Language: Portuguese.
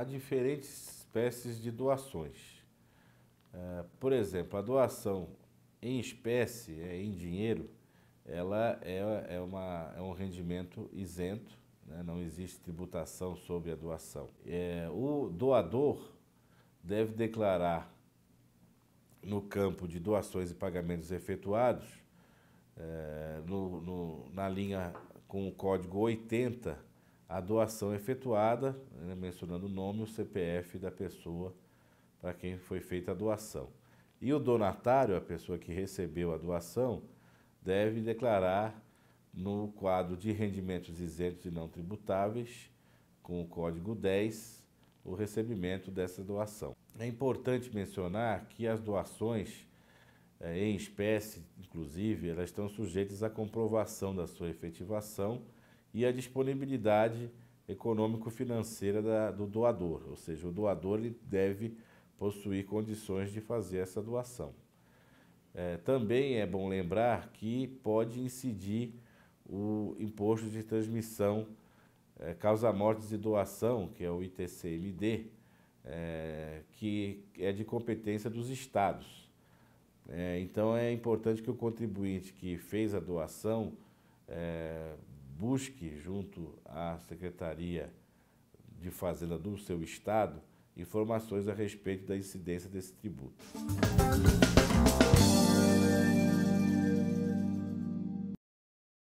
há diferentes espécies de doações. É, por exemplo, a doação em espécie, é, em dinheiro, ela é, é, uma, é um rendimento isento, né? não existe tributação sobre a doação. É, o doador deve declarar no campo de doações e pagamentos efetuados, é, no, no, na linha com o código 80 a doação efetuada, né, mencionando o nome e o CPF da pessoa para quem foi feita a doação. E o donatário, a pessoa que recebeu a doação, deve declarar no quadro de rendimentos isentos e não tributáveis, com o código 10, o recebimento dessa doação. É importante mencionar que as doações eh, em espécie, inclusive, elas estão sujeitas à comprovação da sua efetivação e a disponibilidade econômico-financeira do doador, ou seja, o doador ele deve possuir condições de fazer essa doação. É, também é bom lembrar que pode incidir o imposto de transmissão é, causa mortes e doação, que é o ITCMD, é, que é de competência dos estados. É, então é importante que o contribuinte que fez a doação é, busque junto à Secretaria de Fazenda do seu estado informações a respeito da incidência desse tributo.